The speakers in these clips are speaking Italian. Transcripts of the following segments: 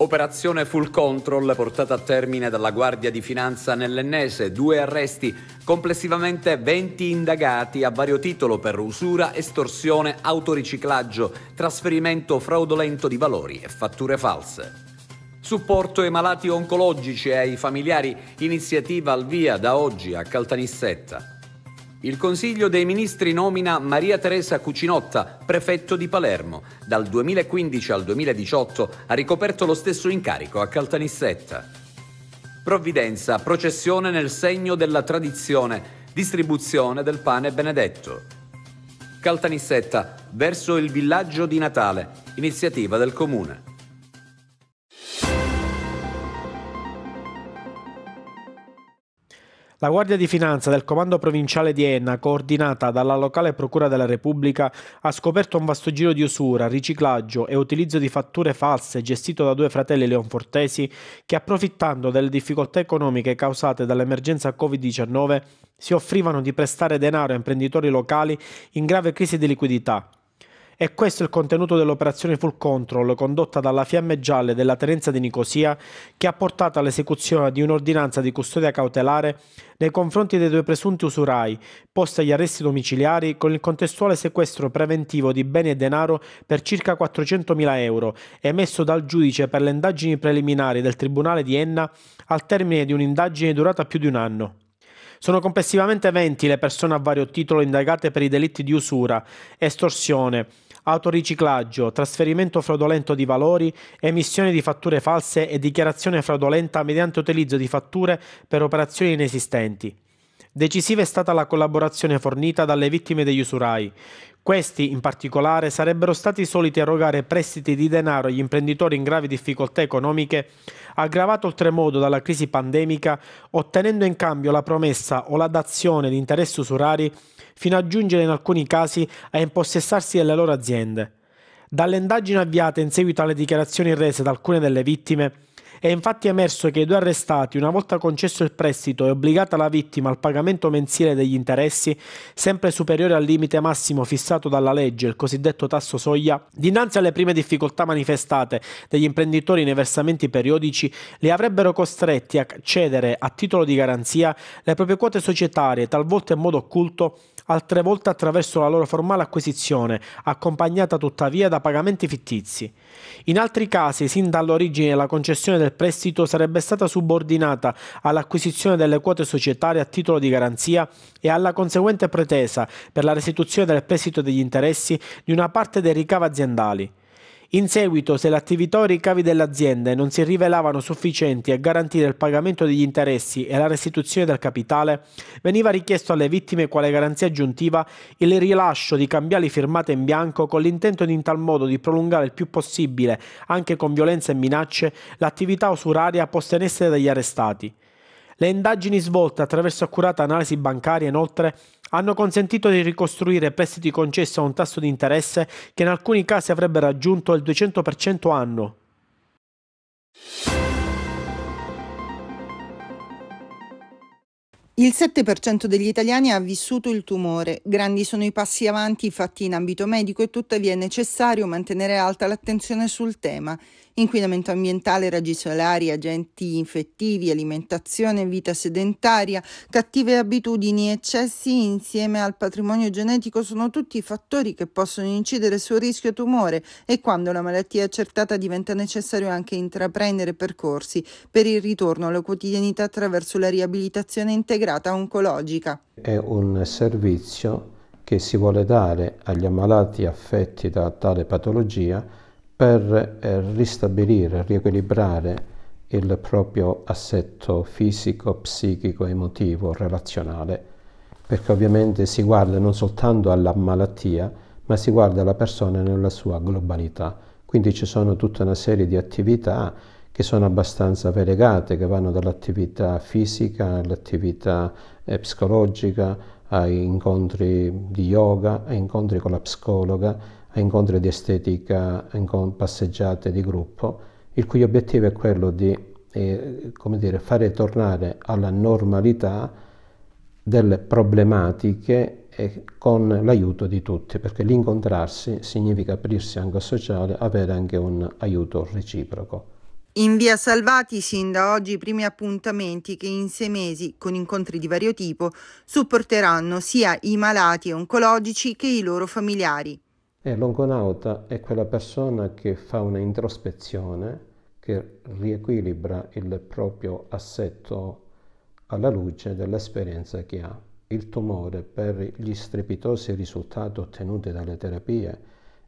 Operazione Full Control portata a termine dalla Guardia di Finanza nell'Ennese, due arresti, complessivamente 20 indagati a vario titolo per usura, estorsione, autoriciclaggio, trasferimento fraudolento di valori e fatture false. Supporto ai malati oncologici e ai familiari, iniziativa al via da oggi a Caltanissetta. Il Consiglio dei Ministri nomina Maria Teresa Cucinotta, prefetto di Palermo. Dal 2015 al 2018 ha ricoperto lo stesso incarico a Caltanissetta. Provvidenza, processione nel segno della tradizione, distribuzione del pane benedetto. Caltanissetta, verso il villaggio di Natale, iniziativa del comune. La Guardia di Finanza del Comando Provinciale di Enna, coordinata dalla locale Procura della Repubblica, ha scoperto un vasto giro di usura, riciclaggio e utilizzo di fatture false gestito da due fratelli leonfortesi che, approfittando delle difficoltà economiche causate dall'emergenza Covid-19, si offrivano di prestare denaro a imprenditori locali in grave crisi di liquidità e questo è il contenuto dell'operazione Full Control condotta dalla Fiamme Gialle della Terenza di Nicosia che ha portato all'esecuzione di un'ordinanza di custodia cautelare nei confronti dei due presunti usurai, posti agli arresti domiciliari con il contestuale sequestro preventivo di beni e denaro per circa 400.000 euro emesso dal giudice per le indagini preliminari del Tribunale di Enna al termine di un'indagine durata più di un anno. Sono complessivamente 20 le persone a vario titolo indagate per i delitti di usura, estorsione, autoriciclaggio, trasferimento fraudolento di valori, emissione di fatture false e dichiarazione fraudolenta mediante utilizzo di fatture per operazioni inesistenti. Decisiva è stata la collaborazione fornita dalle vittime degli usurai. Questi, in particolare, sarebbero stati soliti erogare prestiti di denaro agli imprenditori in gravi difficoltà economiche, aggravato oltremodo dalla crisi pandemica, ottenendo in cambio la promessa o la dazione di interessi usurari fino a giungere in alcuni casi a impossessarsi delle loro aziende. Dalle indagini avviate in seguito alle dichiarazioni rese da alcune delle vittime, è infatti emerso che i due arrestati, una volta concesso il prestito e obbligata la vittima al pagamento mensile degli interessi, sempre superiore al limite massimo fissato dalla legge, il cosiddetto tasso soglia, dinanzi alle prime difficoltà manifestate degli imprenditori nei versamenti periodici, li avrebbero costretti a cedere a titolo di garanzia le proprie quote societarie, talvolta in modo occulto, altre volte attraverso la loro formale acquisizione, accompagnata tuttavia da pagamenti fittizi. In altri casi, sin dall'origine, la concessione del prestito sarebbe stata subordinata all'acquisizione delle quote societarie a titolo di garanzia e alla conseguente pretesa per la restituzione del prestito degli interessi di una parte dei ricavi aziendali. In seguito, se l'attività o i ricavi dell'azienda non si rivelavano sufficienti a garantire il pagamento degli interessi e la restituzione del capitale, veniva richiesto alle vittime quale garanzia aggiuntiva il rilascio di cambiali firmate in bianco con l'intento di in tal modo di prolungare il più possibile, anche con violenza e minacce, l'attività usuraria posta in essere dagli arrestati. Le indagini svolte attraverso accurata analisi bancaria, inoltre, hanno consentito di ricostruire prestiti concessi a un tasso di interesse che in alcuni casi avrebbe raggiunto il 200% anno. Il 7% degli italiani ha vissuto il tumore. Grandi sono i passi avanti fatti in ambito medico e tuttavia è necessario mantenere alta l'attenzione sul tema inquinamento ambientale, raggi solari, agenti infettivi, alimentazione, vita sedentaria, cattive abitudini, eccessi insieme al patrimonio genetico sono tutti fattori che possono incidere sul rischio tumore e quando la malattia è accertata diventa necessario anche intraprendere percorsi per il ritorno alla quotidianità attraverso la riabilitazione integrata oncologica. È un servizio che si vuole dare agli ammalati affetti da tale patologia per eh, ristabilire, riequilibrare il proprio assetto fisico, psichico, emotivo, relazionale, perché ovviamente si guarda non soltanto alla malattia, ma si guarda alla persona nella sua globalità. Quindi ci sono tutta una serie di attività che sono abbastanza variegate, che vanno dall'attività fisica all'attività eh, psicologica, a incontri di yoga, a incontri con la psicologa, a incontri di estetica, passeggiate di gruppo, il cui obiettivo è quello di eh, dire, fare tornare alla normalità delle problematiche eh, con l'aiuto di tutti, perché l'incontrarsi significa aprirsi anche al sociale, avere anche un aiuto reciproco. In via Salvati sin da oggi i primi appuntamenti che in sei mesi, con incontri di vario tipo, supporteranno sia i malati oncologici che i loro familiari. E l'ongonauta è quella persona che fa una introspezione, che riequilibra il proprio assetto alla luce dell'esperienza che ha. Il tumore per gli strepitosi risultati ottenuti dalle terapie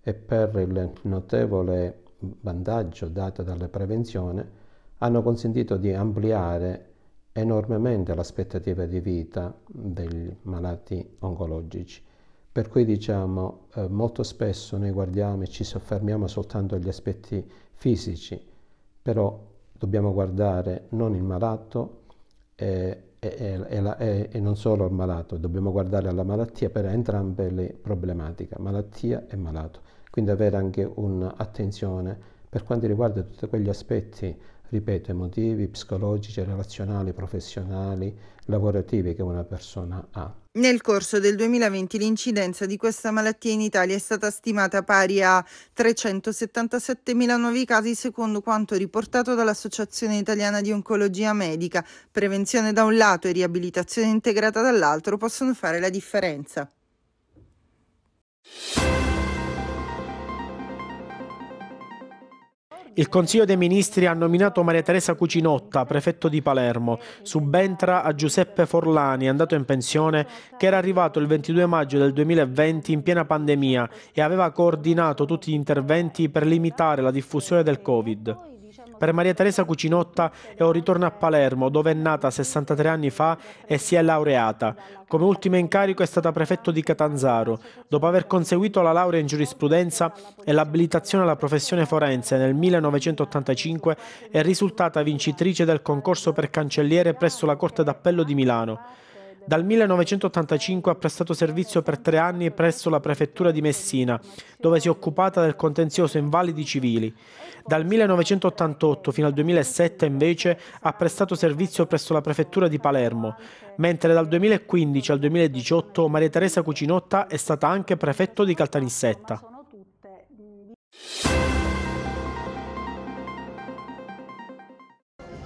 e per il notevole vantaggio dato dalla prevenzione hanno consentito di ampliare enormemente l'aspettativa di vita dei malati oncologici per cui diciamo, eh, molto spesso noi guardiamo e ci soffermiamo soltanto agli aspetti fisici, però dobbiamo guardare non il malato e, e, e, la, e non solo il malato, dobbiamo guardare alla malattia per entrambe le problematiche, malattia e malato. Quindi avere anche un'attenzione per quanto riguarda tutti quegli aspetti ripeto, emotivi, psicologici, relazionali, professionali, lavorativi che una persona ha. Nel corso del 2020 l'incidenza di questa malattia in Italia è stata stimata pari a 377.000 nuovi casi secondo quanto riportato dall'Associazione Italiana di Oncologia Medica. Prevenzione da un lato e riabilitazione integrata dall'altro possono fare la differenza. Il Consiglio dei Ministri ha nominato Maria Teresa Cucinotta, prefetto di Palermo, subentra a Giuseppe Forlani, andato in pensione, che era arrivato il 22 maggio del 2020 in piena pandemia e aveva coordinato tutti gli interventi per limitare la diffusione del Covid. Per Maria Teresa Cucinotta è un ritorno a Palermo, dove è nata 63 anni fa e si è laureata. Come ultimo incarico è stata prefetto di Catanzaro. Dopo aver conseguito la laurea in giurisprudenza e l'abilitazione alla professione forense nel 1985, è risultata vincitrice del concorso per cancelliere presso la Corte d'Appello di Milano. Dal 1985 ha prestato servizio per tre anni presso la prefettura di Messina, dove si è occupata del contenzioso invalidi civili. Dal 1988 fino al 2007 invece ha prestato servizio presso la prefettura di Palermo, mentre dal 2015 al 2018 Maria Teresa Cucinotta è stata anche prefetto di Caltanissetta.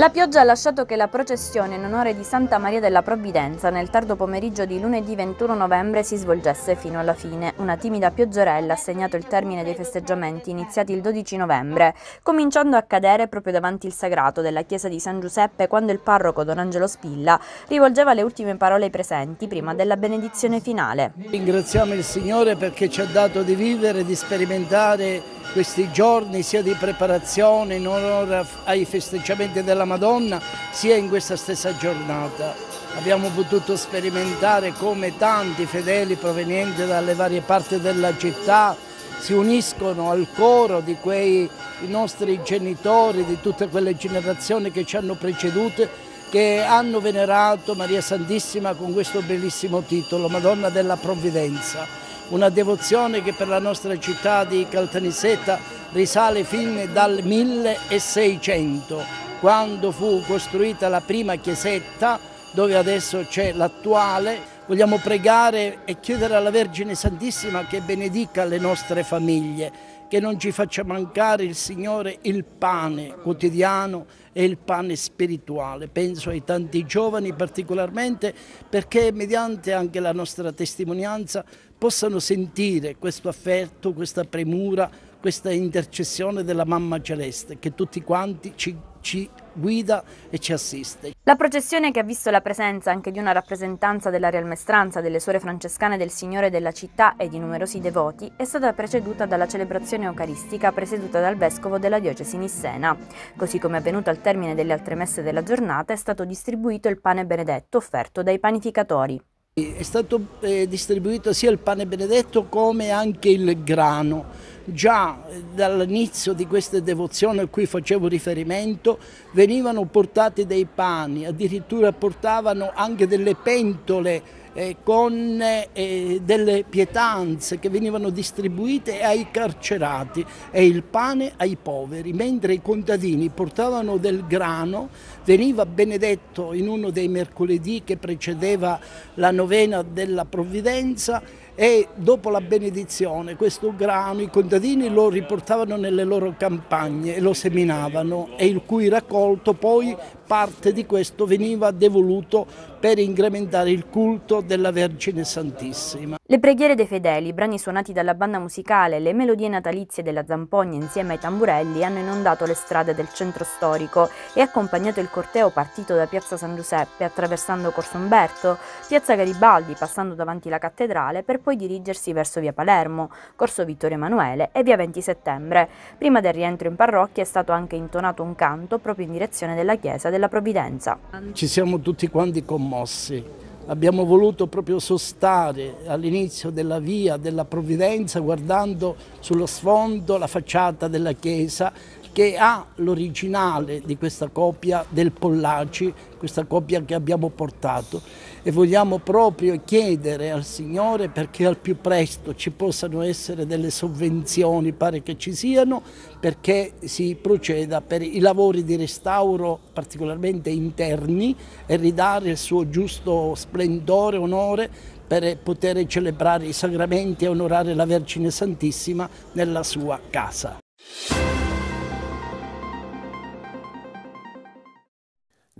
La pioggia ha lasciato che la processione in onore di Santa Maria della Provvidenza nel tardo pomeriggio di lunedì 21 novembre si svolgesse fino alla fine. Una timida pioggerella ha segnato il termine dei festeggiamenti iniziati il 12 novembre, cominciando a cadere proprio davanti il sagrato della chiesa di San Giuseppe quando il parroco Don Angelo Spilla rivolgeva le ultime parole ai presenti prima della benedizione finale. Ringraziamo il Signore perché ci ha dato di vivere, di sperimentare questi giorni sia di preparazione in onore ai festeggiamenti della Madonna sia in questa stessa giornata. Abbiamo potuto sperimentare come tanti fedeli provenienti dalle varie parti della città si uniscono al coro di quei nostri genitori, di tutte quelle generazioni che ci hanno preceduto che hanno venerato Maria Santissima con questo bellissimo titolo, Madonna della Provvidenza una devozione che per la nostra città di Caltanissetta risale fin dal 1600, quando fu costruita la prima chiesetta dove adesso c'è l'attuale. Vogliamo pregare e chiedere alla Vergine Santissima che benedica le nostre famiglie che non ci faccia mancare il Signore il pane quotidiano e il pane spirituale. Penso ai tanti giovani particolarmente perché mediante anche la nostra testimonianza possano sentire questo affetto, questa premura, questa intercessione della Mamma Celeste che tutti quanti ci ci guida e ci assiste. La processione che ha visto la presenza anche di una rappresentanza della Real Realmestranza, delle Suore Francescane del Signore della città e di numerosi devoti è stata preceduta dalla celebrazione eucaristica presieduta dal Vescovo della Diocesi Nissena. Così come è avvenuto al termine delle altre messe della giornata è stato distribuito il pane benedetto offerto dai panificatori. È stato eh, distribuito sia il pane benedetto come anche il grano. Già eh, dall'inizio di questa devozione a cui facevo riferimento venivano portati dei pani, addirittura portavano anche delle pentole eh, con eh, delle pietanze che venivano distribuite ai carcerati e il pane ai poveri, mentre i contadini portavano del grano, veniva benedetto in uno dei mercoledì che precedeva la novena della provvidenza e dopo la benedizione questo grano i contadini lo riportavano nelle loro campagne e lo seminavano e il cui raccolto poi parte di questo veniva devoluto per incrementare il culto della Vergine Santissima. Le preghiere dei fedeli, i brani suonati dalla banda musicale, le melodie natalizie della zampogna insieme ai tamburelli hanno inondato le strade del centro storico e accompagnato il corteo partito da Piazza San Giuseppe attraversando Corso Umberto, Piazza Garibaldi passando davanti la cattedrale per poi dirigersi verso Via Palermo, Corso Vittorio Emanuele e Via 20 Settembre. Prima del rientro in parrocchia è stato anche intonato un canto proprio in direzione della chiesa della della provvidenza. Ci siamo tutti quanti commossi, abbiamo voluto proprio sostare all'inizio della via della provvidenza guardando sullo sfondo la facciata della chiesa che ha l'originale di questa copia del Pollaci, questa copia che abbiamo portato e vogliamo proprio chiedere al Signore perché al più presto ci possano essere delle sovvenzioni, pare che ci siano, perché si proceda per i lavori di restauro particolarmente interni e ridare il suo giusto splendore, onore per poter celebrare i sacramenti e onorare la Vergine Santissima nella sua casa.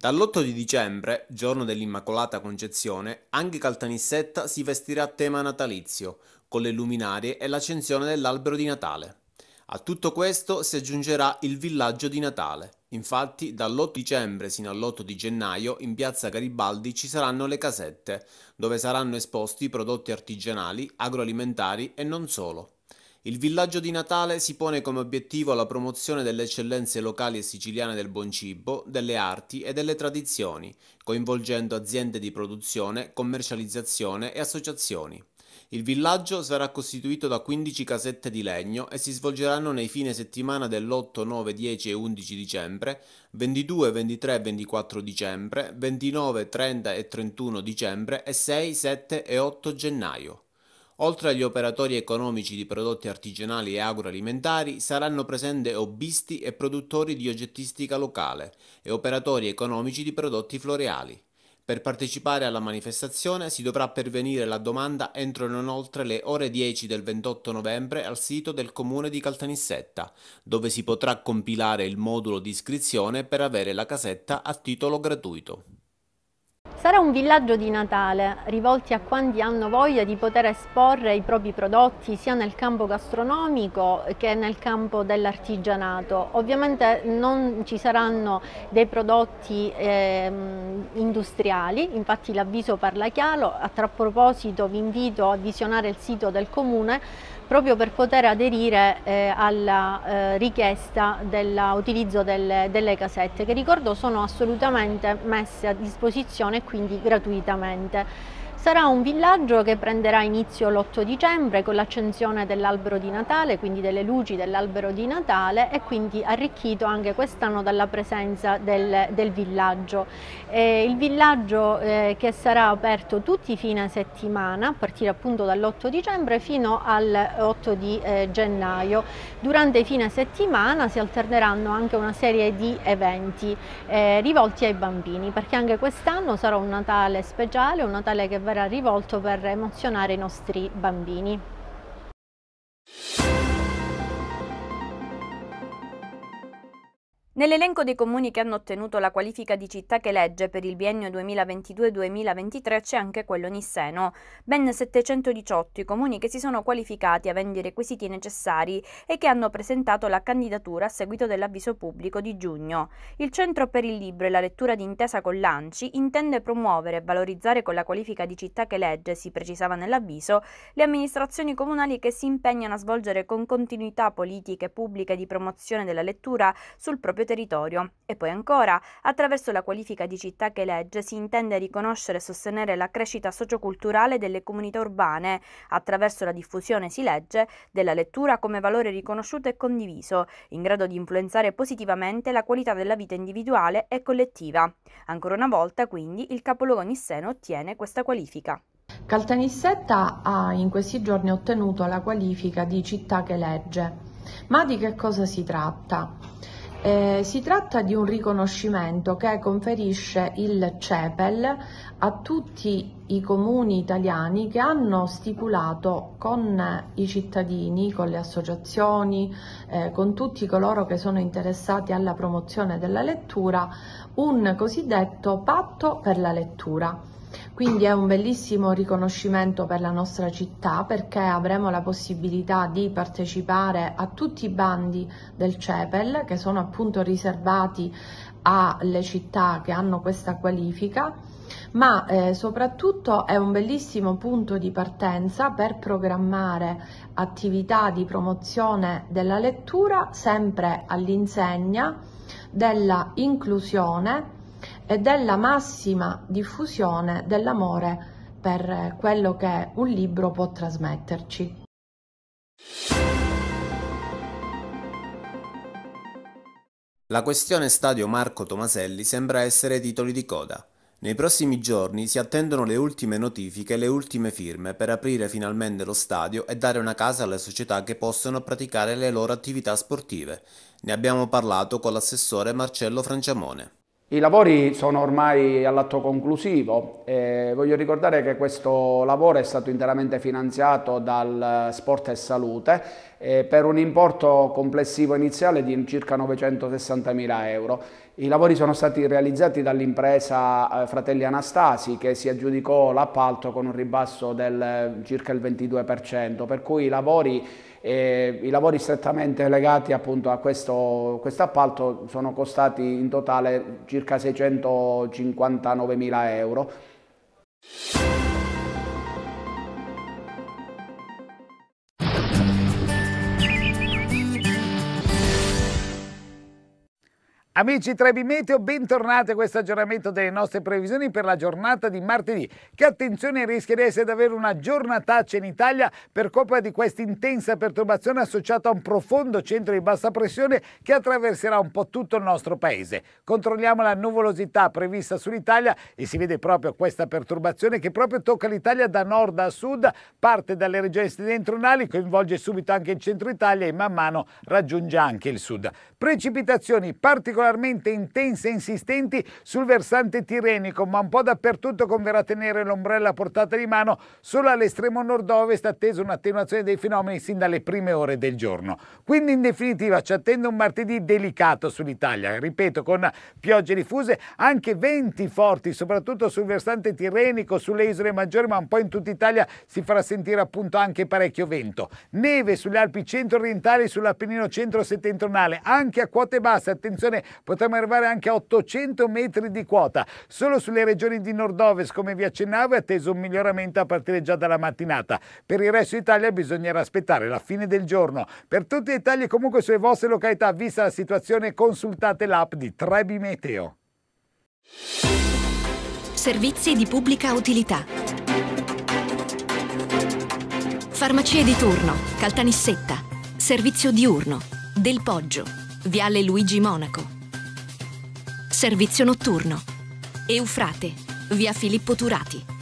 Dall'8 di dicembre, giorno dell'Immacolata Concezione, anche Caltanissetta si vestirà a tema natalizio, con le luminarie e l'accensione dell'albero di Natale. A tutto questo si aggiungerà il villaggio di Natale. Infatti, dall'8 dicembre sino all'8 di gennaio in piazza Garibaldi ci saranno le casette, dove saranno esposti prodotti artigianali, agroalimentari e non solo. Il villaggio di Natale si pone come obiettivo la promozione delle eccellenze locali e siciliane del buon cibo, delle arti e delle tradizioni, coinvolgendo aziende di produzione, commercializzazione e associazioni. Il villaggio sarà costituito da 15 casette di legno e si svolgeranno nei fine settimana dell'8, 9, 10 e 11 dicembre, 22, 23 e 24 dicembre, 29, 30 e 31 dicembre e 6, 7 e 8 gennaio. Oltre agli operatori economici di prodotti artigianali e agroalimentari saranno presenti hobbisti e produttori di oggettistica locale e operatori economici di prodotti floreali. Per partecipare alla manifestazione si dovrà pervenire la domanda entro non oltre le ore 10 del 28 novembre al sito del comune di Caltanissetta, dove si potrà compilare il modulo di iscrizione per avere la casetta a titolo gratuito. Sarà un villaggio di Natale, rivolti a quanti hanno voglia di poter esporre i propri prodotti sia nel campo gastronomico che nel campo dell'artigianato. Ovviamente non ci saranno dei prodotti eh, industriali, infatti l'avviso parla chiaro, a tal proposito vi invito a visionare il sito del comune proprio per poter aderire eh, alla eh, richiesta dell'utilizzo delle, delle, casette che ricordo sono assolutamente messe a disposizione e quindi gratuitamente. Sarà un villaggio che prenderà inizio l'8 dicembre con l'accensione dell'albero di Natale, quindi delle luci dell'albero di Natale e quindi arricchito anche quest'anno dalla presenza del, del villaggio. Eh, il villaggio eh, che sarà aperto tutti i fine settimana, a partire appunto dall'8 dicembre fino all'8 di eh, gennaio. Durante i fine settimana si alterneranno anche una serie di eventi eh, rivolti ai bambini, perché anche quest'anno sarà un Natale speciale, un Natale che verrà Barbara rivolto per emozionare i nostri bambini. Nell'elenco dei comuni che hanno ottenuto la qualifica di città che legge per il biennio 2022-2023 c'è anche quello nisseno, ben 718 i comuni che si sono qualificati avendo i requisiti necessari e che hanno presentato la candidatura a seguito dell'avviso pubblico di giugno. Il Centro per il Libro e la lettura d'intesa con l'ANCI intende promuovere e valorizzare con la qualifica di città che legge, si precisava nell'avviso, le amministrazioni comunali che si impegnano a svolgere con continuità politiche pubbliche di promozione della lettura sul proprio proprio territorio. E poi ancora, attraverso la qualifica di città che legge si intende riconoscere e sostenere la crescita socioculturale delle comunità urbane, attraverso la diffusione, si legge, della lettura come valore riconosciuto e condiviso, in grado di influenzare positivamente la qualità della vita individuale e collettiva. Ancora una volta, quindi, il capoluogo nisseno ottiene questa qualifica. Caltanissetta ha in questi giorni ottenuto la qualifica di città che legge. Ma di che cosa si tratta? Eh, si tratta di un riconoscimento che conferisce il CEPEL a tutti i comuni italiani che hanno stipulato con eh, i cittadini, con le associazioni, eh, con tutti coloro che sono interessati alla promozione della lettura un cosiddetto patto per la lettura. Quindi è un bellissimo riconoscimento per la nostra città perché avremo la possibilità di partecipare a tutti i bandi del CEPEL che sono appunto riservati alle città che hanno questa qualifica ma eh, soprattutto è un bellissimo punto di partenza per programmare attività di promozione della lettura sempre all'insegna della inclusione e della massima diffusione dell'amore per quello che un libro può trasmetterci. La questione stadio Marco Tomaselli sembra essere titoli di coda. Nei prossimi giorni si attendono le ultime notifiche e le ultime firme per aprire finalmente lo stadio e dare una casa alle società che possono praticare le loro attività sportive. Ne abbiamo parlato con l'assessore Marcello Franciamone. I lavori sono ormai all'atto conclusivo e eh, voglio ricordare che questo lavoro è stato interamente finanziato dal Sport e Salute eh, per un importo complessivo iniziale di circa 960.000 euro. I lavori sono stati realizzati dall'impresa eh, Fratelli Anastasi che si aggiudicò l'appalto con un ribasso del circa il 22%, per cui i lavori e I lavori strettamente legati appunto a questo quest appalto sono costati in totale circa 659 mila euro. Amici Trebi Meteo, bentornati a questo aggiornamento delle nostre previsioni per la giornata di martedì, che attenzione rischia di essere davvero una giornataccia in Italia per colpa di questa intensa perturbazione associata a un profondo centro di bassa pressione che attraverserà un po' tutto il nostro paese. Controlliamo la nuvolosità prevista sull'Italia e si vede proprio questa perturbazione che proprio tocca l'Italia da nord a sud, parte dalle regioni settentrionali, coinvolge subito anche il centro Italia e man mano raggiunge anche il sud. Precipitazioni particolari particolarmente intense e insistenti sul versante tirrenico, ma un po' dappertutto converrà tenere l'ombrella portata di mano. Solo all'estremo nord-ovest attesa un'attenuazione dei fenomeni sin dalle prime ore del giorno. Quindi in definitiva ci attende un martedì delicato sull'Italia, ripeto, con piogge diffuse, anche venti forti, soprattutto sul versante tirrenico, sulle isole maggiori, ma un po' in tutta Italia si farà sentire appunto anche parecchio vento. Neve sulle Alpi centro-orientali, sull'Appennino centro-settentrionale, anche a quote basse, attenzione potremmo arrivare anche a 800 metri di quota. Solo sulle regioni di nord-ovest, come vi accennavo, è atteso un miglioramento a partire già dalla mattinata. Per il resto d'Italia bisognerà aspettare la fine del giorno. Per tutti i dettagli comunque sulle vostre località, vista la situazione, consultate l'app di Trebi Meteo. Servizi di pubblica utilità. Farmacie di turno, Caltanissetta, servizio diurno, Del Poggio, Viale Luigi Monaco. Servizio notturno. Eufrate, via Filippo Turati.